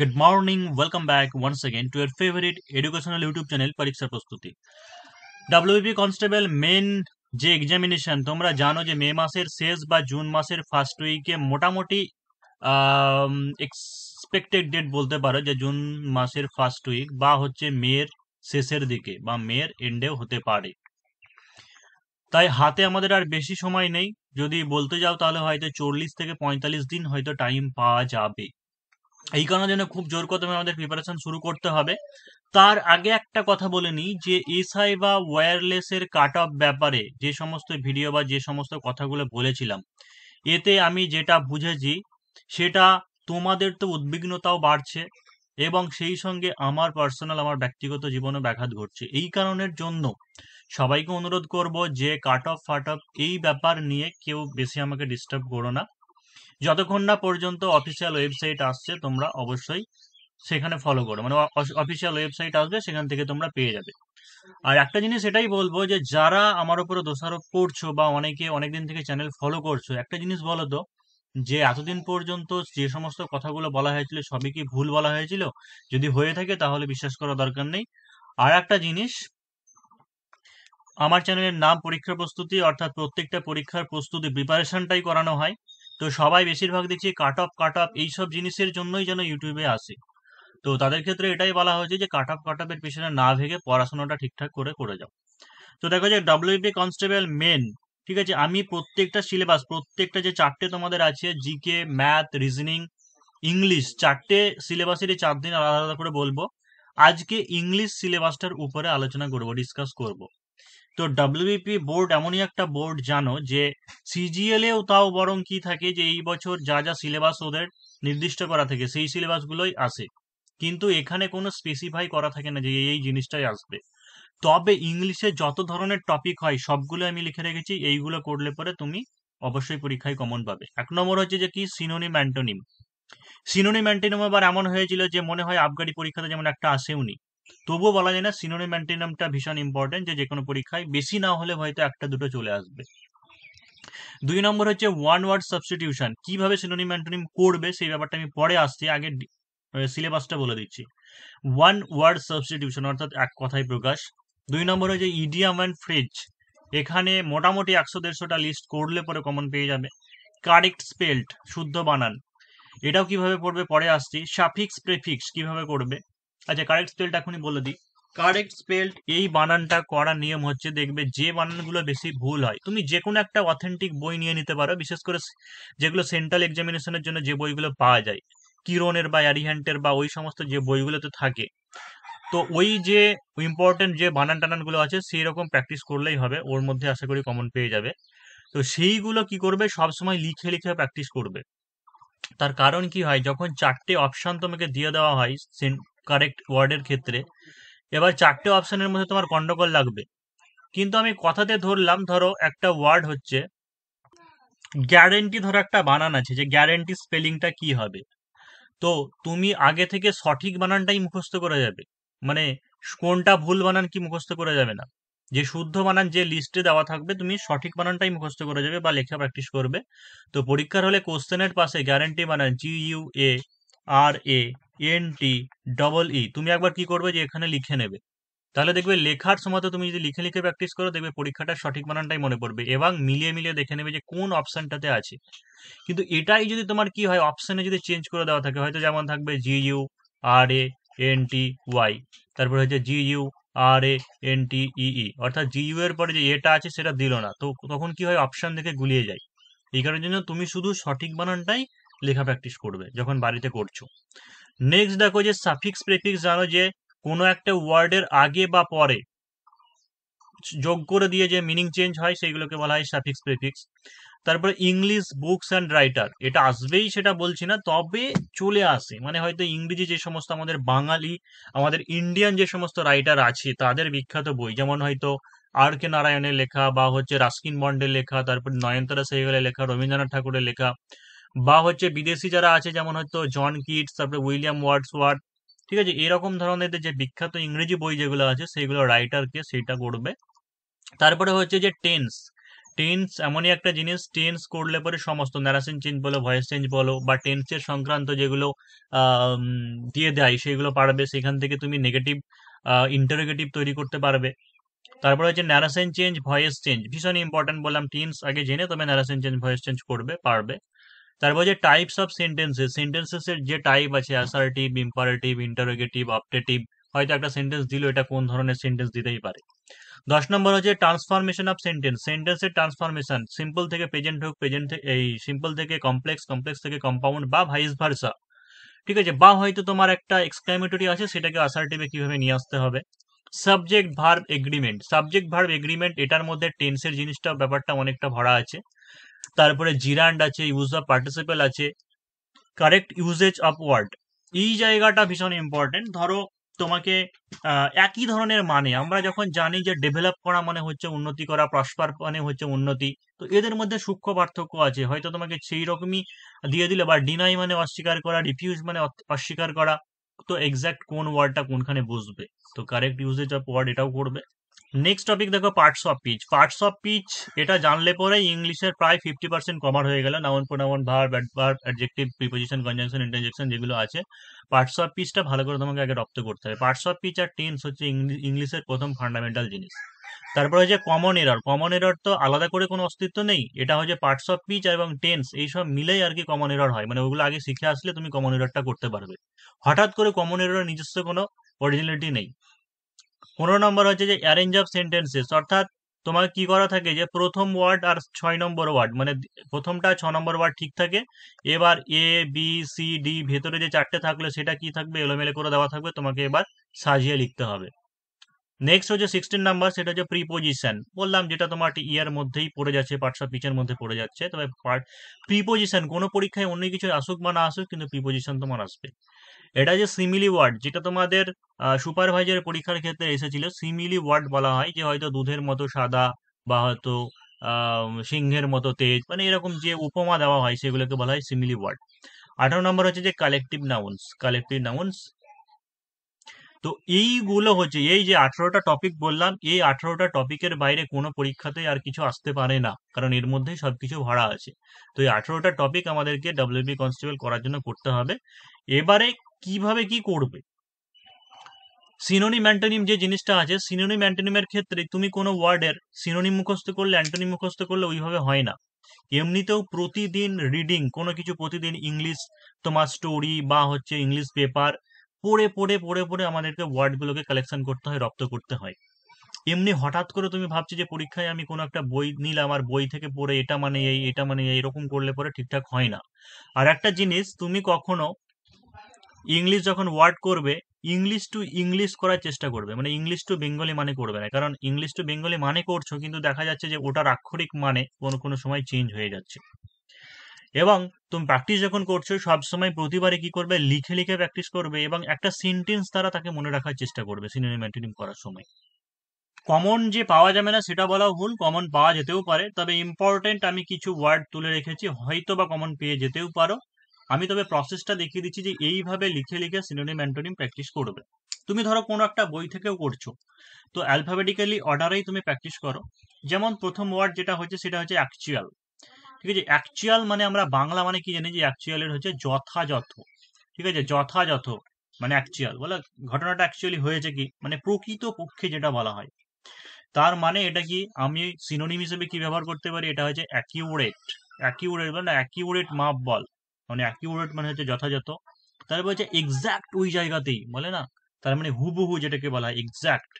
good morning welcome back once again to your favourite educational YouTube channel পরীক্ষার প্রস্তুতি WB constable main যে examination তোমরা জানো যে মে মাসের শেষ বা জুন মাসের ফার্স্ট উইকে মোটামুটি এক্সপেক্টেড ডেট বলতে পারো যে জুন মাসের ফার্স্ট উইক বা হচ্ছে মেয়ের শেষের দিকে বা মেয়ের এন্ডেও হতে পারে তাই হাতে আমাদের আর বেশি সময় নেই যদি বলতে যাও তাহলে হয়তো চল্লিশ থেকে পঁয়তাল্লিশ দিন হয়তো টাইম পাওয়া যাবে এই কারণে জন্য খুব জোর কদমে আমাদের প্রিপারেশন শুরু করতে হবে তার আগে একটা কথা বলে নিই যে এসআই বা ওয়্যারলেসের কাট অফ ব্যাপারে যে সমস্ত ভিডিও বা যে সমস্ত কথাগুলো বলেছিলাম এতে আমি যেটা বুঝেছি সেটা তোমাদের তো উদ্বিগ্নতাও বাড়ছে এবং সেই সঙ্গে আমার পার্সোনাল আমার ব্যক্তিগত জীবনে ব্যাঘাত ঘটছে এই কারণের জন্য সবাইকে অনুরোধ করব যে কাট অফ ফাট অফ এই ব্যাপার নিয়ে কেউ বেশি আমাকে ডিস্টার্ব করো না যতক্ষণ না পর্যন্ত অফিসিয়াল ওয়েবসাইট আসছে তোমরা অবশ্যই সেখানে ফলো করো মানে অফিসিয়াল ওয়েবসাইট আসবে সেখান থেকে তোমরা পেয়ে যাবে আর একটা জিনিস এটাই বলবো যে যারা আমার উপরে দোষারোপ করছো বা অনেকে অনেকদিন থেকে চ্যানেল ফলো করছো একটা জিনিস বলো তো যে এতদিন পর্যন্ত যে সমস্ত কথাগুলো বলা হয়েছিল সবই কি ভুল বলা হয়েছিল যদি হয়ে থাকে তাহলে বিশ্বাস করা দরকার নেই আর একটা জিনিস আমার চ্যানেলের নাম পরীক্ষা প্রস্তুতি অর্থাৎ প্রত্যেকটা পরীক্ষার প্রস্তুতি প্রিপারেশনটাই করানো হয় তো সবাই বেশিরভাগ দেখছি কাট অফ কাট অফ এইসব জিনিসের জন্যই যেন ইউটিউবে আসে তো তাদের ক্ষেত্রে এটাই বলা হয়েছে যে কাট অফ কাট অফের পিছনে না ভেঙে পড়াশোনাটা ঠিকঠাক করে করে যাও তো দেখো যে ডাব্লিউবি কনস্টেবল মেন ঠিক আছে আমি প্রত্যেকটা সিলেবাস প্রত্যেকটা যে চারটে তোমাদের আছে জিকে ম্যাথ রিজনিং ইংলিশ চারটে সিলেবাসের এই চার দিন আলাদা আলাদা করে বলবো আজকে ইংলিশ সিলেবাসটার উপরে আলোচনা করব ডিসকাস করব তো ডাব্লিউপি বোর্ড এমনই একটা বোর্ড জানো যে সিজিএলেও তাও বরং কি থাকে যে এই বছর যা যা সিলেবাস ওদের নির্দিষ্ট করা থাকে সেই সিলেবাসগুলোই আসে কিন্তু এখানে কোনো স্পেসিফাই করা থাকে না যে এই জিনিসটাই আসবে তবে ইংলিশে যত ধরনের টপিক হয় সবগুলো আমি লিখে রেখেছি এইগুলো করলে পরে তুমি অবশ্যই পরীক্ষায় কমন পাবে এক নম্বর হচ্ছে যে কি সিনোনিম অ্যান্টোনিম সিনোনিম অ্যান্টোনিম আবার এমন হয়েছিল যে মনে হয় আবগারি পরীক্ষাতে যেমন একটা আসেওনি তবুও বলা যায় না সিনোনিম অ্যান্টিনামটা ভীষণ ইম্পর্টেন্ট যে যে কোনো পরীক্ষায় বেশি না হলে হয়তো একটা দুটো চলে আসবে দুই নম্বর হচ্ছে ওয়ান ওয়ার্ড সাবস্টিটিউশন কিভাবে সিনোনি অ্যান্টোনিম করবে সেই ব্যাপারটা আমি পরে আসছি আগে সিলেবাসটা বলে দিচ্ছি ওয়ান ওয়ার্ড সাবস্টিটিউশন অর্থাৎ এক কথায় প্রকাশ দুই নম্বর হচ্ছে ইডিয়াম অ্যান্ড ফ্রেজ এখানে মোটামুটি একশো দেড়শোটা লিস্ট করলে পরে কমন পেয়ে যাবে কারেক্ট স্পেল্ট শুদ্ধ বানান এটাও কিভাবে পড়বে পরে আসছি সাফিক্স প্রেফিক্স কিভাবে করবে আচ্ছা কারেক্ট স্পেলটা এখনই বলে দিই কারেক্ট স্পেল এই বানানটা করার নিয়ম হচ্ছে দেখবে যে বানানগুলো বেশি ভুল হয় তুমি যে কোনো একটা অথেন্টিক বই নিয়ে নিতে পারো বিশেষ করে যেগুলো সেন্ট্রাল এক্সামিনেশনের জন্য যে বইগুলো পাওয়া যায় কিরণের বা অ্যারিহ্যান্টের বা ওই সমস্ত যে বইগুলোতে থাকে তো ওই যে ইম্পর্টেন্ট যে বানান টানানগুলো আছে সেই রকম প্র্যাকটিস করলেই হবে ওর মধ্যে আশা করি কমন পেয়ে যাবে তো সেইগুলো কি করবে সবসময় লিখে লিখে প্র্যাকটিস করবে তার কারণ কি হয় যখন চারটে অপশান তোমাকে দিয়ে দেওয়া হয় কারেক্ট ওয়ার্ডের ক্ষেত্রে এবার চারটে অপশানের মধ্যে তোমার গণ্ডগোল লাগবে কিন্তু আমি কথাতে ধরলাম ধরো একটা ওয়ার্ড হচ্ছে গ্যারেন্টি ধরো একটা বানান আছে যে গ্যারেন্টি স্পেলিংটা কি হবে তো তুমি আগে থেকে সঠিক বানানটাই মুখস্থ করা যাবে মানে কোনটা ভুল বানান কি মুখস্থ করা যাবে না যে শুদ্ধ বানান যে লিস্টে দেওয়া থাকবে তুমি সঠিক বানানটাই মুখস্থ করে যাবে বা লেখা প্র্যাকটিস করবে তো পরীক্ষার হলে কোশ্চেনের পাশে গ্যারেন্টি বানান G U A R A N T double E তুমি একবার কি করবে যে এখানে লিখে নেবে তাহলে দেখবে লেখার সময় তো তুমি যদি লিখে লিখে প্র্যাকটিস করো দেখবে পরীক্ষাটা সঠিক বানানটাই মনে পড়বে এবং মিলিয়ে মিলিয়ে দেখে নেবে যে কোন অপশনটাতে আছে কিন্তু এটাই যদি তোমার কি হয় অপশনে যদি চেঞ্জ করে দেওয়া থাকে হয়তো যেমন থাকবে G U R A N T Y তারপরে হচ্ছে জি ইউ আর এ এন টি ই অর্থাৎ জি ইউ এর পরে যে এটা আছে সেটা দিল না তো তখন কি হয় অপশন দেখে গুলিয়ে যায় এই কারণের জন্য তুমি শুধু সঠিক বানানটাই লেখা প্র্যাকটিস করবে যখন বাড়িতে করছো নেক্সট দেখো যে সাফিক্স প্রেফিক্স জানো যে কোনো একটা ওয়ার্ডের আগে বা পরে যোগ করে দিয়ে যে মিনিং চেঞ্জ হয় সেইগুলোকে বলা হয় সাফিক্স প্রেফিক্স তারপরে ইংলিশ বুকস অ্যান্ড রাইটার এটা আসবেই সেটা বলছি না তবে চলে আসে মানে হয়তো ইংরেজি যে সমস্ত আমাদের বাঙালি আমাদের ইন্ডিয়ান যে সমস্ত রাইটার আছে তাদের বিখ্যাত বই যেমন হয়তো আর কে নারায়ণের লেখা বা হচ্ছে রাস্কিন বন্ডের লেখা তারপর নয়নতারা সেহগালের লেখা রবীন্দ্রনাথ ঠাকুরের লেখা বা হচ্ছে বিদেশি যারা আছে যেমন হয়তো জন কিটস তারপরে উইলিয়াম ওয়ার্ডস ওয়ার্ড ঠিক আছে এরকম ধরনের যে বিখ্যাত ইংরেজি বই যেগুলো আছে সেইগুলো রাইটারকে সেটা করবে তারপরে হচ্ছে যে টেন্স টেন্স এমনই একটা জিনিস টেন্স করলে পরে সমস্ত ন্যারাসিন চেঞ্জ বলো ভয়েস চেঞ্জ বলো বা টেন্সের সংক্রান্ত যেগুলো দিয়ে দেয় সেগুলো পারবে সেখান থেকে তুমি নেগেটিভ ইন্টারোগেটিভ তৈরি করতে পারবে তারপরে হচ্ছে ন্যারাসেন চেঞ্জ ভয়েস চেঞ্জ ভীষণ ইম্পর্টেন্ট বললাম টেন্স আগে জেনে তবে ন্যারাসেন চেঞ্জ ভয়েস চেঞ্জ করবে পারবে তারপর যে টাইপস অফ সেন্টেন্সেস সেন্টেন্সেসের যে টাইপ আছে অ্যাসারটিভ ইম্পারেটিভ ইন্টারোগেটিভ অপটেটিভ হয়তো একটা সেন্টেন্স দিল এটা কোন ধরনের সেন্টেন্স দিতেই পারে দশ নম্বর হচ্ছে ট্রান্সফরমেশন অফ সেন্টেন্স সেন্টেন্সের ট্রান্সফরমেশন সিম্পল থেকে প্রেজেন্ট হোক প্রেজেন্ট এই সিম্পল থেকে কমপ্লেক্স কমপ্লেক্স থেকে কম্পাউন্ড বা ভাইস ভার্সা ঠিক আছে বা হয়তো তোমার একটা এক্সক্লামেটরি আছে সেটাকে আসারটিভে কিভাবে নিয়ে আসতে হবে subject verb agreement subject verb agreement এটার মধ্যে টেন্সের জিনিসটা ব্যাপারটা অনেকটা ভরা আছে তারপরে জিরান্ড আছে ইউজ অফ পার্টিসিপেল আছে কারেক্ট ইউজেজ অফ ওয়ার্ড এই জায়গাটা ভীষণ ইম্পর্টেন্ট ধরো তোমাকে একই ধরনের মানে আমরা যখন জানি যে ডেভেলপ করা মানে হচ্ছে উন্নতি করা প্রসপার মানে হচ্ছে উন্নতি তো এদের মধ্যে সূক্ষ্ম পার্থক্য আছে হয়তো তোমাকে সেই রকমই দিয়ে দিলে বা ডিনাই মানে অস্বীকার করা রিফিউজ মানে অস্বীকার করা তো এক্স্যাক্ট কোন ওয়ার্ডটা কোনখানে বসবে তো কারেক্ট ইউজেজ অফ ওয়ার্ড এটাও করবে নেক্সট টপিক দেখো parts of speech parts of speech এটা জানলে পরে ইংলিশের প্রায় ফিফটি পার্সেন্ট কমার হয়ে গেল নাউন প্রোনাউন ভার্ব ভার অ্যাডজেক্টিভ প্রিপোজিশন কনজাংশন ইন্টারজেকশন যেগুলো আছে পার্টস অফ পিচটা ভালো করে তোমাকে আগে রপ্ত করতে হবে পার্টস অফ পিচ আর টেন্স হচ্ছে ইংলিশের প্রথম ফান্ডামেন্টাল জিনিস তারপরে হচ্ছে কমন এরর কমন এরর তো আলাদা করে কোনো অস্তিত্ব নেই এটা হচ্ছে পার্টস অফ পিচ এবং টেন্স এইসব মিলেই আর কি কমন এরর হয় মানে ওগুলো আগে শিখে আসলে তুমি কমন এররটা করতে পারবে হঠাৎ করে কমন এরর নিজস্ব কোনো অরিজিনালিটি নেই পনেরো নম্বর হচ্ছে যে অ্যারেঞ্জ অফ সেন্টেন্সেস অর্থাৎ তোমার কি করা থাকে যে প্রথম ওয়ার্ড আর ছয় নম্বর ওয়ার্ড মানে প্রথমটা ছ নম্বর ওয়ার্ড ঠিক থাকে এবার এ বি সি ডি ভেতরে যে চারটে থাকলে সেটা কি থাকবে এলোমেলো করে দেওয়া থাকবে তোমাকে এবার সাজিয়ে লিখতে হবে নেক্সট হচ্ছে সিক্সটিন নাম্বার সেটা হচ্ছে প্রিপোজিশন বললাম যেটা তোমার ইয়ার মধ্যেই পড়ে যাচ্ছে পাঠশা পিচের মধ্যে পড়ে যাচ্ছে তবে পার্ট প্রিপোজিশন কোনো পরীক্ষায় অন্য কিছু আসুক বা না আসুক কিন্তু প্রিপোজিশন তোমার আসবে এটা যে সিমিলি ওয়ার্ড যেটা তোমাদের সুপারভাইজার পরীক্ষার ক্ষেত্রে এসেছিল সিমিলি ওয়ার্ড বলা হয় যে হয়তো দুধের মতো সাদা বা হয়তো সিংহের মতো তেজ মানে এরকম যে উপমা দেওয়া হয় সেগুলোকে বলা হয় সিমিলি ওয়ার্ড আঠারো নম্বর হচ্ছে যে কালেকটিভ নাউন্স কালেকটিভ নাউন্স তো এইগুলো হচ্ছে এই যে আঠারোটা টপিক বললাম এই আঠারোটা টপিকের বাইরে কোনো পরীক্ষাতে আর কিছু আসতে পারে না কারণ এর মধ্যে সবকিছু ভরা আছে তো এই আঠারোটা টপিক আমাদেরকে ডাব্লিউবি কনস্টেবল করার জন্য করতে হবে এবারে কিভাবে কি করবে সিনোনিম অ্যান্টোনিম যে জিনিসটা আছে সিনোনিম অ্যান্টোনিমের ক্ষেত্রে তুমি কোনো ওয়ার্ডের সিনোনিম মুখস্থ করলে অ্যান্টোনিম মুখস্থ করলে ওইভাবে হয় না এমনিতেও প্রতিদিন রিডিং কোনো কিছু প্রতিদিন ইংলিশ তোমার স্টোরি বা হচ্ছে ইংলিশ পেপার পড়ে পড়ে পড়ে পড়ে আমাদেরকে ওয়ার্ডগুলোকে কালেকশন করতে হয় রপ্ত করতে হয় এমনি হঠাৎ করে তুমি ভাবছো যে পরীক্ষায় আমি কোনো একটা বই নিলাম আর বই থেকে পড়ে এটা মানে এই এটা মানে এই করলে পরে ঠিকঠাক হয় না আর একটা জিনিস তুমি কখনো ইংলিশ যখন ওয়ার্ড করবে ইংলিশ টু ইংলিশ করার চেষ্টা করবে মানে ইংলিশ টু বেঙ্গলি মানে করবে না কারণ ইংলিশ টু বেঙ্গলি মানে করছো কিন্তু দেখা যাচ্ছে যে ওটার আক্ষরিক মানে কোনো কোনো সময় চেঞ্জ হয়ে যাচ্ছে এবং তুমি প্র্যাকটিস যখন করছো সবসময় প্রতিবারে কি করবে লিখে লিখে প্র্যাকটিস করবে এবং একটা সেন্টেন্স দ্বারা তাকে মনে রাখার চেষ্টা করবে সিনোনিম অ্যান্টোনিম করার সময় কমন যে পাওয়া যাবে না সেটা বলা ভুল কমন পাওয়া যেতেও পারে তবে ইম্পর্টেন্ট আমি কিছু ওয়ার্ড তুলে রেখেছি হয়তো বা কমন পেয়ে যেতেও পারো আমি তবে প্রসেসটা দেখিয়ে দিচ্ছি যে এইভাবে লিখে লিখে সিনোনিম অ্যান্টোনিম প্র্যাকটিস করবে তুমি ধরো কোনো একটা বই থেকেও করছো তো অ্যালফাবেটিক্যালি অর্ডারেই তুমি প্র্যাকটিস করো যেমন প্রথম ওয়ার্ড যেটা হচ্ছে সেটা হচ্ছে অ্যাকচুয়াল ঠিক আছে অ্যাকচুয়াল মানে আমরা বাংলা মানে কি জানি যে অ্যাকচুয়ালের হচ্ছে যথাযথ ঠিক আছে যথাযথ মানে অ্যাকচুয়াল বলে ঘটনাটা অ্যাকচুয়ালি হয়েছে কি মানে প্রকৃত পক্ষে যেটা বলা হয় তার মানে এটা কি আমি সিনোনিম হিসেবে কি ব্যবহার করতে পারি এটা হচ্ছে অ্যাকিউরেট অ্যাকিউরেট বলে অ্যাকিউরেট মাপ বল মানে অ্যাকিউরেট মানে হচ্ছে যথাযথ তারপর হচ্ছে এক্স্যাক্ট ওই জায়গাতেই বলে না তার মানে হুবহু যেটাকে বলা হয় এক্স্যাক্ট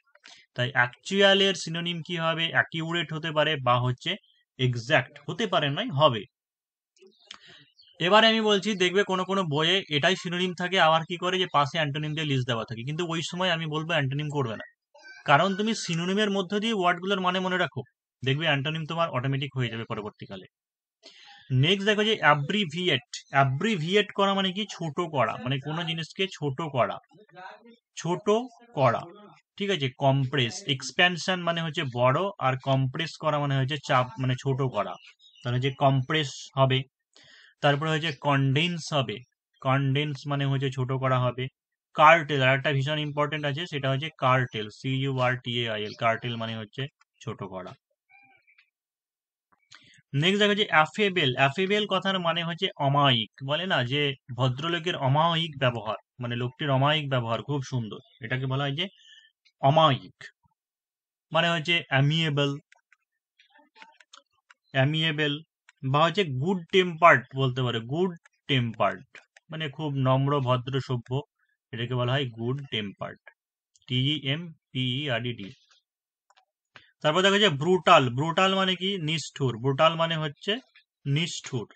তাই অ্যাকচুয়ালের সিনোনিম কি হবে অ্যাকিউরেট হতে পারে বা হচ্ছে এক্স্যাক্ট হতে পারে নয় হবে এবারে আমি বলছি দেখবে কোনো কোনো বইয়ে এটাই সিনোনিম থাকে আবার কি করে যে পাশে অ্যান্টোনিম দিয়ে লিস্ট দেওয়া থাকে কিন্তু ওই সময় আমি বলবো অ্যান্টোনিম করবে না কারণ তুমি সিনোনিমের মধ্য দিয়ে ওয়ার্ডগুলোর মানে মনে রাখো দেখবে অ্যান্টোনিম তোমার অটোমেটিক হয়ে যাবে পরবর্তীকালে নেক্সট দেখো যে অ্যাব্রিভিয়েট অ্যাব্রিভিয়েট করা মানে কি ছোট করা মানে কোনো জিনিসকে ছোট করা ছোট করা ঠিক আছে কম্প্রেস এক্সপ্যানশন মানে হচ্ছে বড় আর কম্প্রেস করা মানে হচ্ছে চাপ মানে ছোট করা তাহলে যে কম্প্রেস হবে তারপরে হচ্ছে কনডেন্স হবে কনডেন্স মানে হচ্ছে ছোট করা হবে কার্টেল আর একটা ভীষণ ইম্পর্টেন্ট আছে সেটা হচ্ছে curtail C U R T A I L curtail মানে হচ্ছে ছোট করা নেক্সট দেখো যে অ্যাফেবেল অ্যাফেবেল কথার মানে হচ্ছে অমায়িক বলে না যে ভদ্রলোকের অমায়িক ব্যবহার মানে লোকটির অমায়িক ব্যবহার খুব সুন্দর এটাকে বলা হয় যে অমায়িক মানে হচ্ছে অ্যামিয়েবল অ্যামিয়েবল বা হচ্ছে গুড টেম্পার্ড বলতে পারে গুড টেম্পার্ড মানে খুব নম্র ভদ্র সভ্য এটাকে বলা হয় good tempered T M P R D তারপর দেখা যায় ব্রুটাল ব্রুটাল মানে কি নিষ্ঠুর ব্রুটাল মানে হচ্ছে নিষ্ঠুর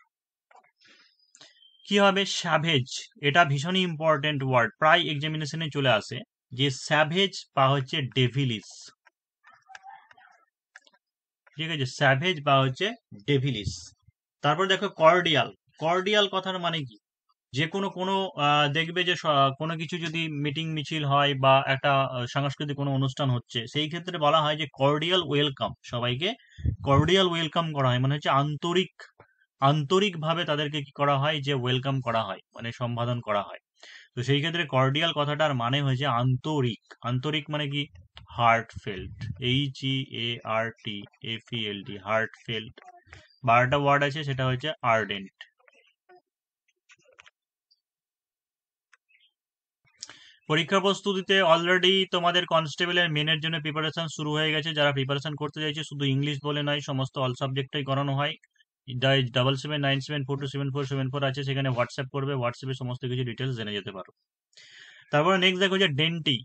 কি হবে স্যাভেজ এটা ভীষণই ইম্পর্টেন্ট ওয়ার্ড প্রায় এক্সামিনেশনে চলে আসে যে স্যাভেজ বা হচ্ছে ডেভিলিস ঠিক আছে স্যাভেজ বা হচ্ছে ডেভিলিস তারপর দেখো কর্ডিয়াল কর্ডিয়াল কথার মানে কি যে কোনো কোনো দেখবে যে কোনো কিছু যদি মিটিং মিছিল হয় বা একটা সাংস্কৃতিক কোনো অনুষ্ঠান হচ্ছে সেই ক্ষেত্রে বলা হয় যে কর্ডিয়াল ওয়েলকাম সবাইকে কর্ডিয়াল ওয়েলকাম করা হয় মানে হচ্ছে আন্তরিক আন্তরিকভাবে তাদেরকে কি করা হয় যে ওয়েলকাম করা হয় মানে সম্বোধন করা হয় তো সেই ক্ষেত্রে কর্ডিয়াল কথাটার মানে হয়েছে আন্তরিক আন্তরিক মানে কি heartfelt H E A R T F E L D বারোটা ওয়ার্ড আছে সেটা হচ্ছে আর্ডেন্ট পরীক্ষা প্রস্তুতিতে অলরেডি তোমাদের কনস্টেবলের মেনের জন্য প্রিপারেশন শুরু হয়ে গেছে যারা প্রিপারেশন করতে চাইছে শুধু ইংলিশ বলে নয় সমস্ত অল সাবজেক্টটাই করানো হয় double seven nine seven four two seven four seven four আছে সেখানে হোয়াটসঅ্যাপ করবে হোয়াটসঅ্যাপে সমস্ত কিছু ডিটেলস জেনে যেতে পারো তারপরে নেক্সট দেখো যে dainty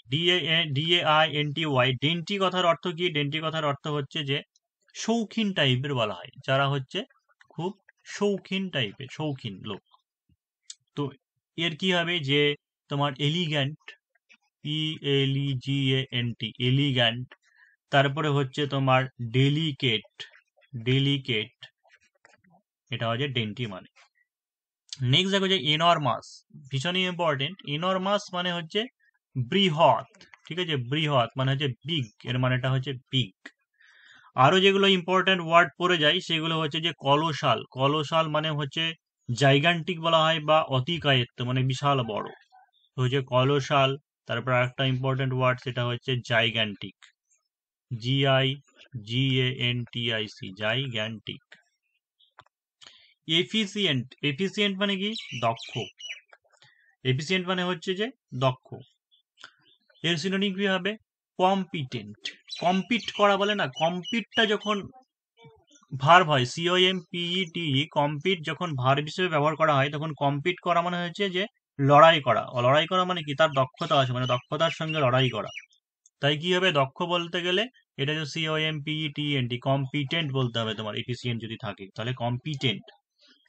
D A I N T Y dainty কথার অর্থ কি ডেন্টি কথার অর্থ হচ্ছে যে শৌখিন টাইপের বলা হয় যারা হচ্ছে খুব শৌখিন টাইপের শৌখিন লোক তো এর কি হবে যে তোমার এলিগ্যান্ট ই এলি জি এন টি এলিগ্যান্ট তারপরে হচ্ছে তোমার ডেলিকেট ডেলিকেট এটা হচ্ছে ডেন্টি মানে নেক্সট দেখো যে ইনরমাস ভীষণই ইম্পর্টেন্ট এনরমাস মানে হচ্ছে বৃহৎ ঠিক আছে বৃহৎ মানে হচ্ছে বিগ এর মানেটা হচ্ছে বিগ আরো যেগুলো ইম্পর্টেন্ট ওয়ার্ড পড়ে যায় সেগুলো হচ্ছে যে কলসাল কলসাল মানে হচ্ছে জাইগান্টিক বলা হয় বা অতিকায়ত্ব মানে বিশাল বড় হচ্ছে কলসাল তারপর একটা ইম্পর্টেন্ট ওয়ার্ড সেটা হচ্ছে gigantic G I G A N T I C gigantic efficient efficient মানে কি দক্ষ এফিসিয়েন্ট মানে হচ্ছে যে দক্ষ এর সিনোনিম কি হবে কম্পিটেন্ট কম্পিট করা বলে না কম্পিটটা যখন ভার্ব হয় সিওএম পিইটি কম্পিট যখন ভার্ব হিসেবে ব্যবহার করা হয় তখন কম্পিট করা মানে হচ্ছে যে লড়াই করা লড়াই করা মানে কি তার দক্ষতা আছে মানে দক্ষতার সঙ্গে লড়াই করা তাই কি হবে দক্ষ বলতে গেলে এটা যদি সিওএম পিইটিএনটি কম্পিটেন্ট বলতে হবে তোমার এপিসিয়েন্ট যদি থাকে তাহলে কম্পিটেন্ট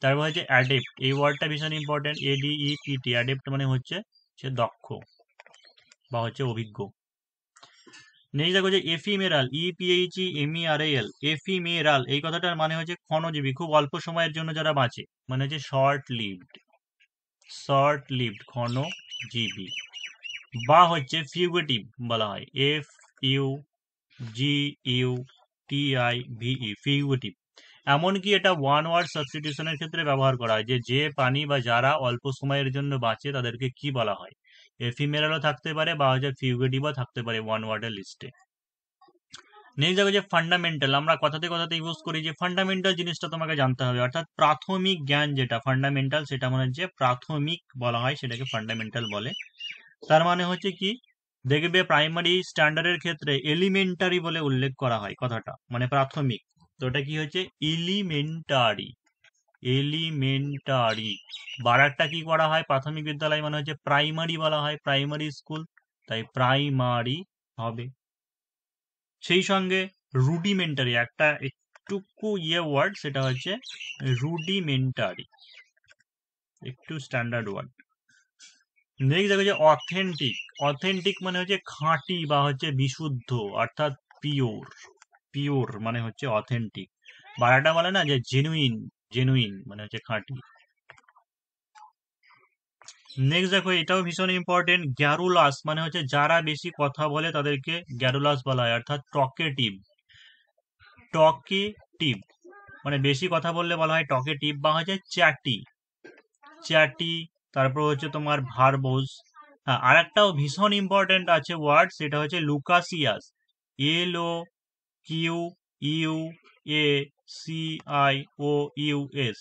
তারপর হচ্ছে অ্যাডেপ্ট এই ওয়ার্ডটা ভীষণ ইম্পর্টেন্ট এডিই অ্যাডেপ্ট মানে হচ্ছে সে দক্ষ বা হচ্ছে অভিজ্ঞ নেক্সট দেখো যে এফিমেরাল ইপিএইচি এল এফিমেরাল এই কথাটার মানে হচ্ছে ক্ষণজীবী খুব অল্প সময়ের জন্য যারা বাঁচে মানে হচ্ছে শর্ট লিভড শর্ট লিভড ঘন জিবি বা হচ্ছে ফিউগেটিভ বলা হয় F U G U T I V E fugitive এমনকি এটা ওয়ান ওয়ার্ড সাবস্টিটিউশনের ক্ষেত্রে ব্যবহার করা হয় যে যে পানি বা যারা অল্প সময়ের জন্য বাঁচে তাদেরকে কি বলা হয় এফিমেরালও থাকতে পারে বা হচ্ছে ফিউগেটিভও থাকতে পারে ওয়ান ওয়ার্ডের লিস্টে নেক্সট দেখো যে ফান্ডামেন্টাল আমরা কথাতে কথাতে ইউজ করি যে ফান্ডামেন্টাল জিনিসটা তোমাকে জানতে হবে অর্থাৎ প্রাথমিক জ্ঞান যেটা ফান্ডামেন্টাল সেটা মানে হচ্ছে প্রাথমিক বলা হয় সেটাকে ফান্ডামেন্টাল বলে তার মানে হচ্ছে কি দেখবে প্রাইমারি স্ট্যান্ডার্ডের ক্ষেত্রে এলিমেন্টারি বলে উল্লেখ করা হয় কথাটা মানে প্রাথমিক তো ওটা কি হচ্ছে এলিমেন্টারি এলিমেন্টারি বারাকটা কি করা হয় প্রাথমিক বিদ্যালয় মানে হচ্ছে প্রাইমারি বলা হয় প্রাইমারি স্কুল তাই প্রাইমারি হবে সেই সঙ্গে রুডিমেন্টারি একটা একটুকু ইয়ে ওয়ার্ড সেটা হচ্ছে রুডিমেন্টারি একটু স্ট্যান্ডার্ড ওয়ার্ড নেক্সট দেখো যে অথেন্টিক অথেন্টিক মানে হচ্ছে খাঁটি বা হচ্ছে বিশুদ্ধ অর্থাৎ পিওর পিওর মানে হচ্ছে অথেন্টিক বারাটা বলে না যে জেনুইন জেনুইন মানে হচ্ছে খাঁটি নেক্সট দেখো এটাও ভীষণ ইম্পর্টেন্ট গ্যারুলাস মানে হচ্ছে যারা বেশি কথা বলে তাদেরকে গ্যারুলাস বলা হয় অর্থাৎ টকে টিপ টকে টিপ মানে বেশি কথা বললে বলা হয় টকে টিপ বা হচ্ছে চ্যাটি চ্যাটি তারপর হচ্ছে তোমার ভারবোস হ্যাঁ আর একটাও ভীষণ ইম্পর্টেন্ট আছে ওয়ার্ড সেটা হচ্ছে loquacious L O Q U A C I O U S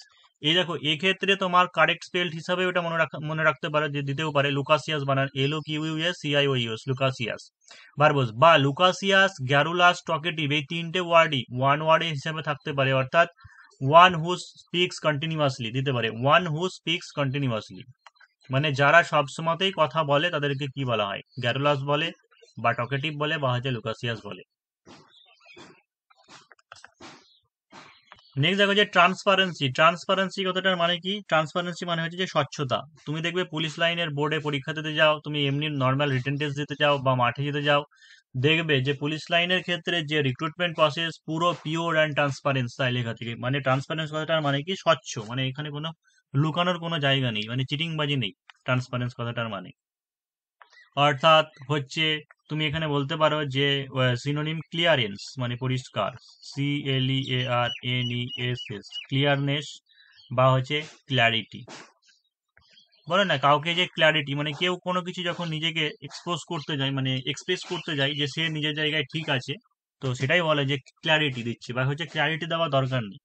এই দেখো এক্ষেত্রে তোমার কারেক্ট স্পেল্ড হিসাবে ওটা মনে রাখা মনে রাখতে পারে যে দিতেও পারে লুকাসিয়াস বানান L O Q U S C I O U S loquacious verbose বা লুকাসিয়াস গ্যারুলাস টকেটিভ এই তিনটে ওয়ার্ডই ওয়ান ওয়ার্ডে হিসাবে থাকতে পারে অর্থাৎ ওয়ান হু স্পিক্স কন্টিনিউয়াসলি দিতে পারে ওয়ান হু স্পিক্স কন্টিনিউয়াসলি মানে যারা সব সময়তেই কথা বলে তাদেরকে কি বলা হয় গ্যারুলাস বলে বা টকেটিভ বলে বা হচ্ছে লুকাসিয়াস বলে নেক্সট দেখো যে ট্রান্সপারেন্সি ট্রান্সপারেন্সি কথাটার মানে কি ট্রান্সপারেন্সি মানে হচ্ছে যে স্বচ্ছতা তুমি দেখবে পুলিশ লাইনের বোর্ডে পরীক্ষা দিতে যাও তুমি এমনি নর্মাল রিটার্ন টেস্ট দিতে যাও বা মাঠে যেতে যাও দেখবে যে পুলিশ লাইনের ক্ষেত্রে যে রিক্রুটমেন্ট প্রসেস পুরো পিওর অ্যান্ড ট্রান্সপারেন্স তাই লেখা থেকে মানে ট্রান্সপারেন্স কথাটার মানে কি স্বচ্ছ মানে এখানে কোনো লুকানোর কোনো জায়গা নেই মানে চিটিংবাজি নেই ট্রান্সপারেন্স কথাটার মানে অর্থাৎ হচ্ছে তুমি এখানে বলতে পারো যে সিনোনিম ক্লিয়ারেন্স মানে পরিষ্কার C L E A R N E S S clearness বা হচ্ছে ক্ল্যারিটি বলে না কাউকে যে ক্ল্যারিটি মানে কেউ কোনো কিছু যখন নিজেকে এক্সপোজ করতে যায় মানে এক্সপ্রেস করতে যায় যে সে নিজের জায়গায় ঠিক আছে তো সেটাই বলে যে ক্ল্যারিটি দিচ্ছে বা হচ্ছে ক্ল্যারিটি দেওয়া দরকার নেই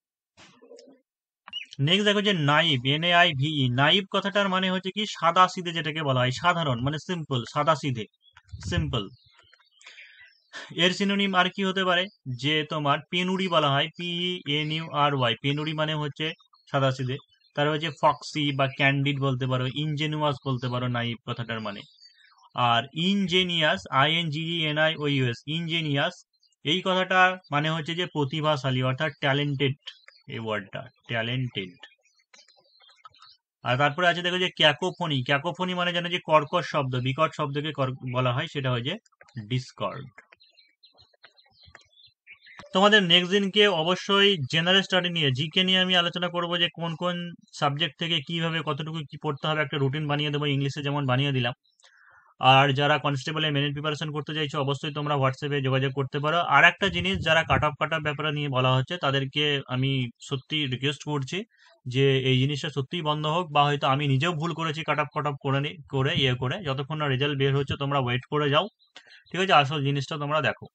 নেক্সট দেখো যে naive N A I V naive কথাটার মানে হচ্ছে কি সাদা সিধে যেটাকে বলা হয় সাধারণ মানে সিম্পল সাদা সিধে সিম্পল এর সিনোনিম আর কি হতে পারে যে তোমার পেনুরি বলা হয় P N U R Y penury মানে হচ্ছে সাদা সিধে তার হচ্ছে ফক্সি বা ক্যান্ডিড বলতে পারো ইনজেনুয়াস বলতে পারো নাইব কথাটার মানে আর ingenious I N G N I O U S ingenious এই কথাটার মানে হচ্ছে যে প্রতিভাশালী অর্থাৎ ট্যালেন্টেড এই ওয়ার্ডটা ট্যালেন্টেড আর তারপরে আছে দেখো যে ক্যাকোফোনি ক্যাকোফোনি মানে জানো যে কর্কশ শব্দ বিকট শব্দকে বলা হয় সেটা হয় যে ডিসকর্ড তোমাদের নেক্সট দিনকে অবশ্যই জেনারেল স্টাডি নিয়ে জিকে নিয়ে আমি আলোচনা করব যে কোন কোন সাবজেক্ট থেকে কিভাবে কতটুকু কি পড়তে হবে একটা রুটিন বানিয়ে দেবো ইংলিশে যেমন বানিয়ে দিলাম আর যারা কনস্টেবলে মেরিট প্রিপারেশন করতে চাইছো অবশ্যই তোমরা হোয়াটসঅ্যাপে যোগাযোগ করতে পারো আর একটা জিনিস যারা কাট অফ কাট অফ ব্যাপারে নিয়ে বলা হচ্ছে তাদেরকে আমি সত্যি রিকোয়েস্ট করছি যে এই জিনিসটা সত্যিই বন্ধ হোক বা হয়তো আমি নিজেও ভুল করেছি কাট অফ কাট অফ করে করে ইয়ে করে যতক্ষণ না রেজাল্ট বের হচ্ছে তোমরা ওয়েট করে যাও ঠিক আছে আসল জিনিসটা তোমরা দেখো